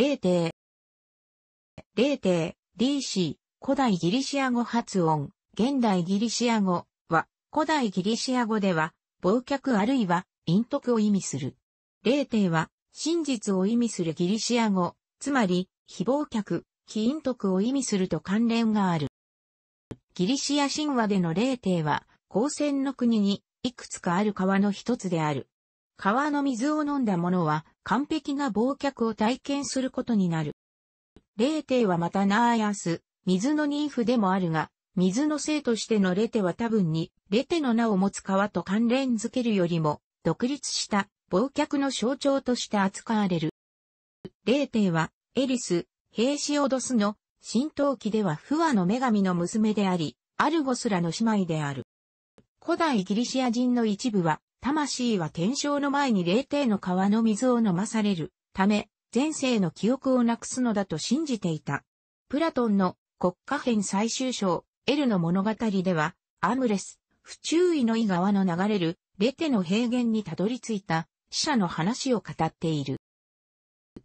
霊帝。霊帝、DC、古代ギリシア語発音、現代ギリシア語は、古代ギリシア語では、忘却あるいは、陰徳を意味する。霊帝は、真実を意味するギリシア語、つまり、非忘却、非陰徳を意味すると関連がある。ギリシア神話での霊帝は、光線の国に、いくつかある川の一つである。川の水を飲んだ者は、完璧な忘却を体験することになる。霊帝はまたナーヤス、水の妊婦でもあるが、水の性としてのレテは多分に、レテの名を持つ川と関連づけるよりも、独立した忘却の象徴として扱われる。霊帝は、エリス、ヘイシオドスの、神闘記では不和の女神の娘であり、アルゴスらの姉妹である。古代ギリシア人の一部は、魂は天正の前に霊帝の川の水を飲まされるため、前世の記憶をなくすのだと信じていた。プラトンの国家編最終章、エルの物語では、アムレス、不注意の井川の流れる、レテの平原にたどり着いた、死者の話を語っている。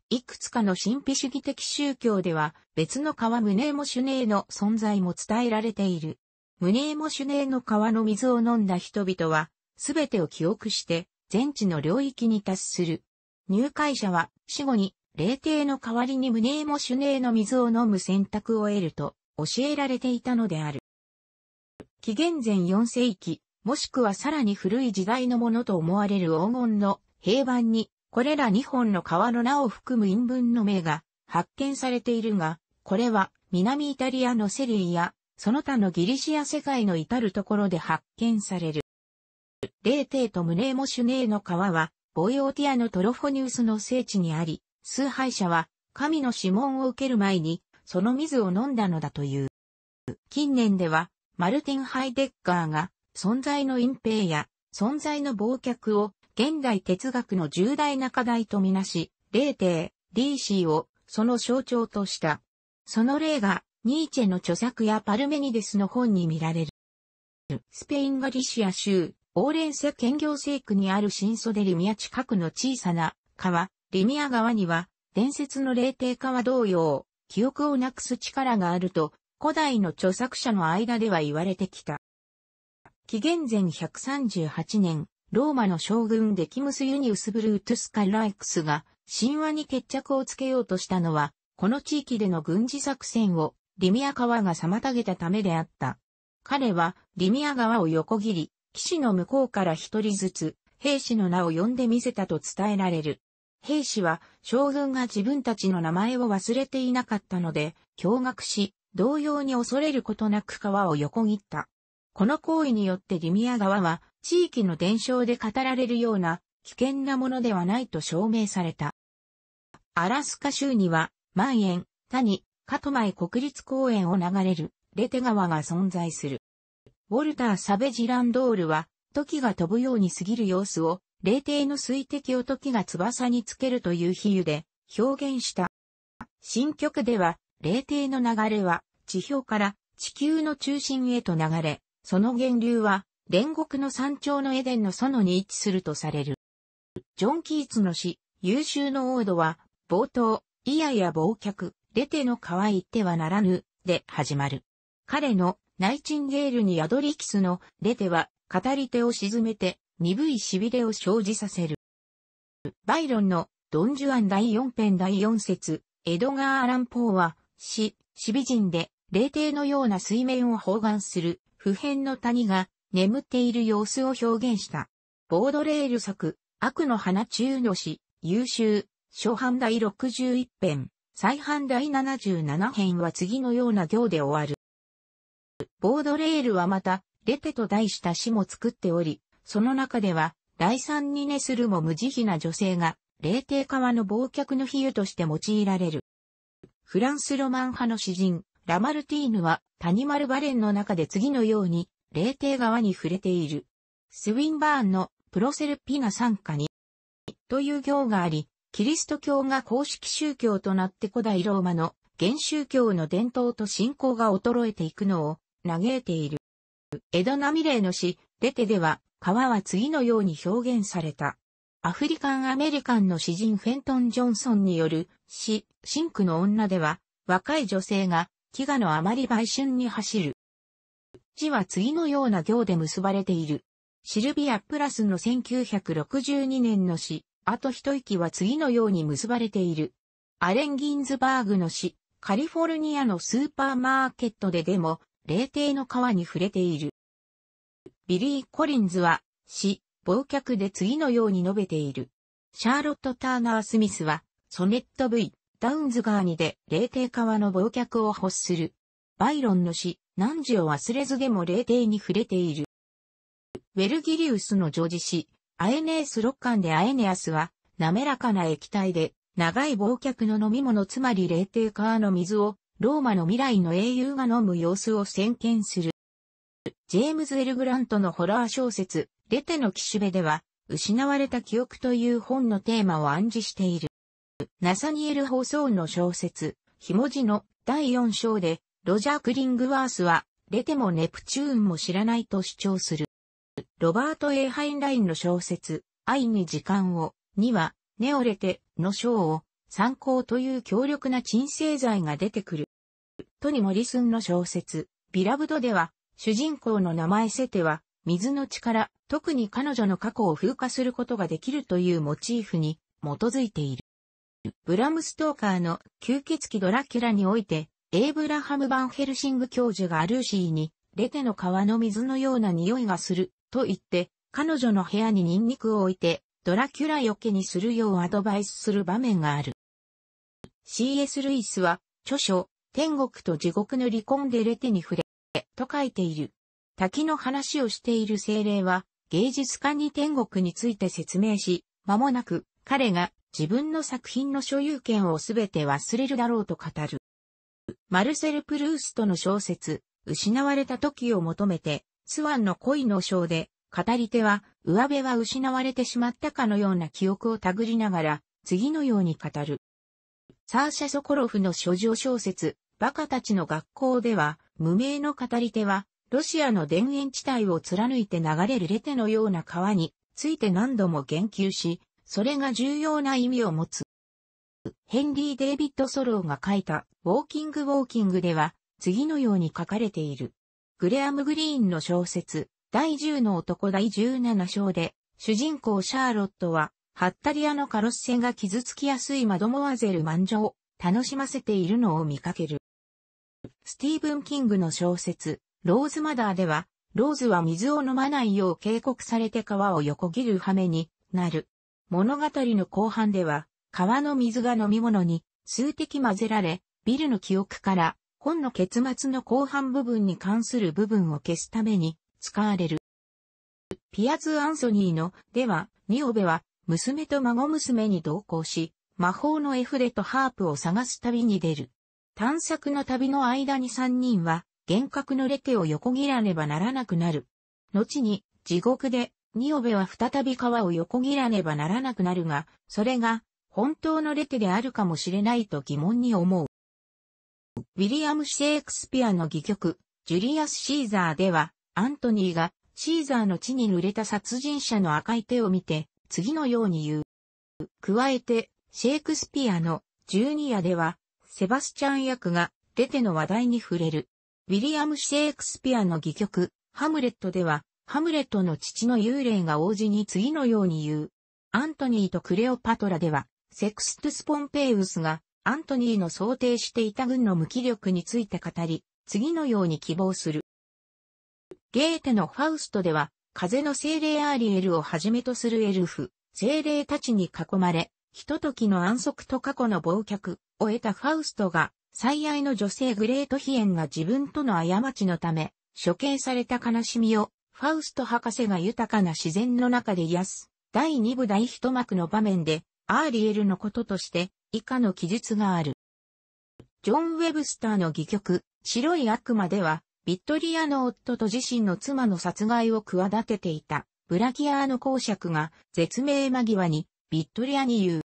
いくつかの神秘主義的宗教では、別の川ムネーモシュネーの存在も伝えられている。ムネーモシュネーの川の水を飲んだ人々は、すべてを記憶して、全知の領域に達する。入会者は、死後に、霊帝の代わりに無名も主名の水を飲む選択を得ると、教えられていたのである。紀元前4世紀、もしくはさらに古い時代のものと思われる黄金の平板に、これら2本の川の名を含む陰文の名が発見されているが、これは南イタリアのセリーや、その他のギリシア世界の至るところで発見される。テーとムネーモシュネーの川は、ボイオティアのトロフォニウスの聖地にあり、崇拝者は、神の指紋を受ける前に、その水を飲んだのだという。近年では、マルティン・ハイデッガーが、存在の隠蔽や、存在の忘却を、現代哲学の重大な課題とみなし、霊帝、リーシーを、その象徴とした。その例が、ニーチェの著作やパルメニデスの本に見られる。スペインガリシア州オーレンセ県行政区にある新袖リミア近くの小さな川、リミア川には、伝説の霊帝川同様、記憶をなくす力があると、古代の著作者の間では言われてきた。紀元前138年、ローマの将軍デキムス・ユニウス・ブルートゥス・カライクスが神話に決着をつけようとしたのは、この地域での軍事作戦をリミア川が妨げたためであった。彼はリミア川を横切り、騎士の向こうから一人ずつ、兵士の名を呼んでみせたと伝えられる。兵士は将軍が自分たちの名前を忘れていなかったので、驚愕し、同様に恐れることなく川を横切った。この行為によってリミア川は、地域の伝承で語られるような、危険なものではないと証明された。アラスカ州には、万円、谷、カトマイ国立公園を流れる、レテ川が存在する。ウォルター・サベジランドールは、時が飛ぶように過ぎる様子を、霊帝の水滴を時が翼につけるという比喩で表現した。新曲では、霊帝の流れは、地表から地球の中心へと流れ、その源流は、煉獄の山頂のエデンの園に位置するとされる。ジョン・キーツの詩、優秀の王道は、冒頭、いやいや忘却、レテの川行ってはならぬ、で始まる。彼のナイチンゲールにアドリキスのレテは語り手を沈めて鈍い痺れを生じさせる。バイロンのドンジュアン第4編第4節、エドガー・アラン・ポーは死、死美人で霊帝のような水面を包含する普遍の谷が眠っている様子を表現した。ボードレール作、悪の花中の詩、優秀、初版第61編、再版第77編は次のような行で終わる。ボードレールはまた、レペと題した詩も作っており、その中では、第三にネするも無慈悲な女性が、霊帝川の忘却の比喩として用いられる。フランスロマン派の詩人、ラマルティーヌは、タニマルバレンの中で次のように、霊帝川に触れている。スウィンバーンのプロセルピナ参加に、という行があり、キリスト教が公式宗教となって古代ローマの原宗教の伝統と信仰が衰えていくのを嘆いている。江戸並霊の詩、レテでは、川は次のように表現された。アフリカンアメリカンの詩人フェントン・ジョンソンによる詩、シンクの女では、若い女性が、飢餓のあまり売春に走る。詩は次のような行で結ばれている。シルビア・プラスの1962年の詩、あと一息は次のように結ばれている。アレン・ギンズバーグの詩、カリフォルニアのスーパーマーケットででも、霊帝の川に触れている。ビリー・コリンズは、死、忘却で次のように述べている。シャーロット・ターナー・スミスは、ソネット V、ダウンズガーニで、霊帝川の忘却を欲する。バイロンの死、何時を忘れずでも霊帝に触れている。ウェルギリウスの常時死、アエネース六ンでアエネアスは、滑らかな液体で、長い忘却の飲み物つまり霊帝川の水をローマの未来の英雄が飲む様子を宣言する。ジェームズ・エル・グラントのホラー小説、レテの岸辺では、失われた記憶という本のテーマを暗示している。ナサニエル・ホーーンの小説、ひもじの第4章で、ロジャー・クリングワースは、レテもネプチューンも知らないと主張する。ロバート・エイ・ハインラインの小説、愛に時間を、には、ネオレテの章を、参考という強力な鎮静剤が出てくる。トニ・モリスンの小説、ビラブドでは、主人公の名前セテは、水の力、特に彼女の過去を風化することができるというモチーフに基づいている。ブラムストーカーの吸血鬼ドラキュラにおいて、エイブラハム・バンヘルシング教授がルーシーに、レテの川の水のような匂いがする、と言って、彼女の部屋にニンニクを置いて、ドラキュラよけにするようアドバイスする場面がある。C.S. ルイスは、著書、天国と地獄の離婚でレテに触れ、と書いている。滝の話をしている精霊は、芸術家に天国について説明し、間もなく彼が自分の作品の所有権をすべて忘れるだろうと語る。マルセル・プルーストの小説、失われた時を求めて、スワンの恋の章で、語り手は、上辺は失われてしまったかのような記憶をたぐりながら、次のように語る。サーシャ・ソコロフの諸女小説、バカたちの学校では、無名の語り手は、ロシアの田園地帯を貫いて流れるレテのような川について何度も言及し、それが重要な意味を持つ。ヘンリー・デイビッド・ソローが書いた、ウォーキング・ウォーキングでは、次のように書かれている。グレアム・グリーンの小説、第10の男第17章で、主人公シャーロットは、ハッタリアのカロス線が傷つきやすいマドモアゼル万場を楽しませているのを見かける。スティーブン・キングの小説、ローズマダーでは、ローズは水を飲まないよう警告されて川を横切る羽目になる。物語の後半では、川の水が飲み物に数滴混ぜられ、ビルの記憶から本の結末の後半部分に関する部分を消すために使われる。ピアズ・アンソニーのでは、ニオベは娘と孫娘に同行し、魔法の絵筆とハープを探す旅に出る。探索の旅の間に三人は、幻覚のレテを横切らねばならなくなる。後に、地獄で、ニオベは再び川を横切らねばならなくなるが、それが、本当のレテであるかもしれないと疑問に思う。ウィリアム・シェイクスピアの戯曲、ジュリアス・シーザーでは、アントニーが、シーザーの地に濡れた殺人者の赤い手を見て、次のように言う。加えて、シェイクスピアのジュニアでは、セバスチャン役が出ての話題に触れる。ウィリアム・シェイクスピアの戯曲、ハムレットでは、ハムレットの父の幽霊が王子に次のように言う。アントニーとクレオパトラでは、セクストゥス・ポンペイウスが、アントニーの想定していた軍の無気力について語り、次のように希望する。ゲーテのファウストでは、風の精霊アーリエルをはじめとするエルフ、精霊たちに囲まれ、ひとときの安息と過去の忘却を得たファウストが、最愛の女性グレートヒエンが自分との過ちのため、処刑された悲しみを、ファウスト博士が豊かな自然の中で癒す、第二部第一幕の場面で、アーリエルのこととして、以下の記述がある。ジョン・ウェブスターの戯曲、白い悪魔では、ビットリアの夫と自身の妻の殺害を企てていた、ブラキアーの公爵が、絶命間際に、ビットリアに言う。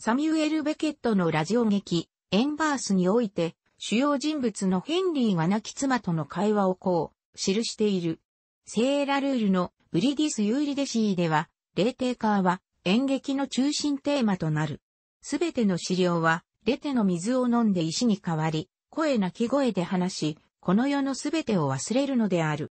サミュエル・ベケットのラジオ劇、エンバースにおいて、主要人物のヘンリーが亡き妻との会話をこう、記している。セーラルールのブリディス・ユーリデシーでは、レーテーカーは演劇の中心テーマとなる。すべての資料は、レテの水を飲んで石に変わり、声なき声で話し、この世のすべてを忘れるのである。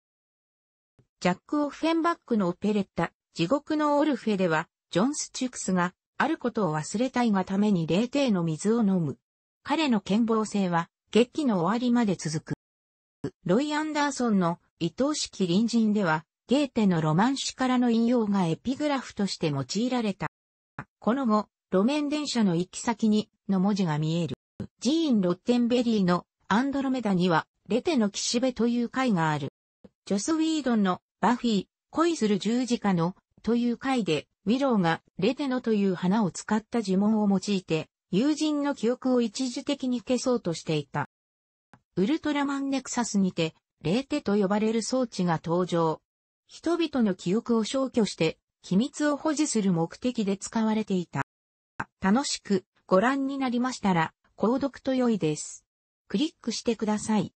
ジャック・オフェンバックのオペレッタ、地獄のオルフェでは、ジョン・スチュクスが、あることを忘れたいがために霊帝の水を飲む。彼の健忘性は、劇期の終わりまで続く。ロイ・アンダーソンの、愛おしき隣人では、ゲーテのロマン史からの引用がエピグラフとして用いられた。この後、路面電車の行き先にの文字が見える。ジーン・ロッテンベリーのアンドロメダにはレテの岸辺という回がある。ジョス・ウィードンのバフィー、恋する十字架のという回で、ウィローがレテノという花を使った呪文を用いて、友人の記憶を一時的に消そうとしていた。ウルトラマンネクサスにて、レーテと呼ばれる装置が登場。人々の記憶を消去して、秘密を保持する目的で使われていた。楽しくご覧になりましたら、購読と良いです。クリックしてください。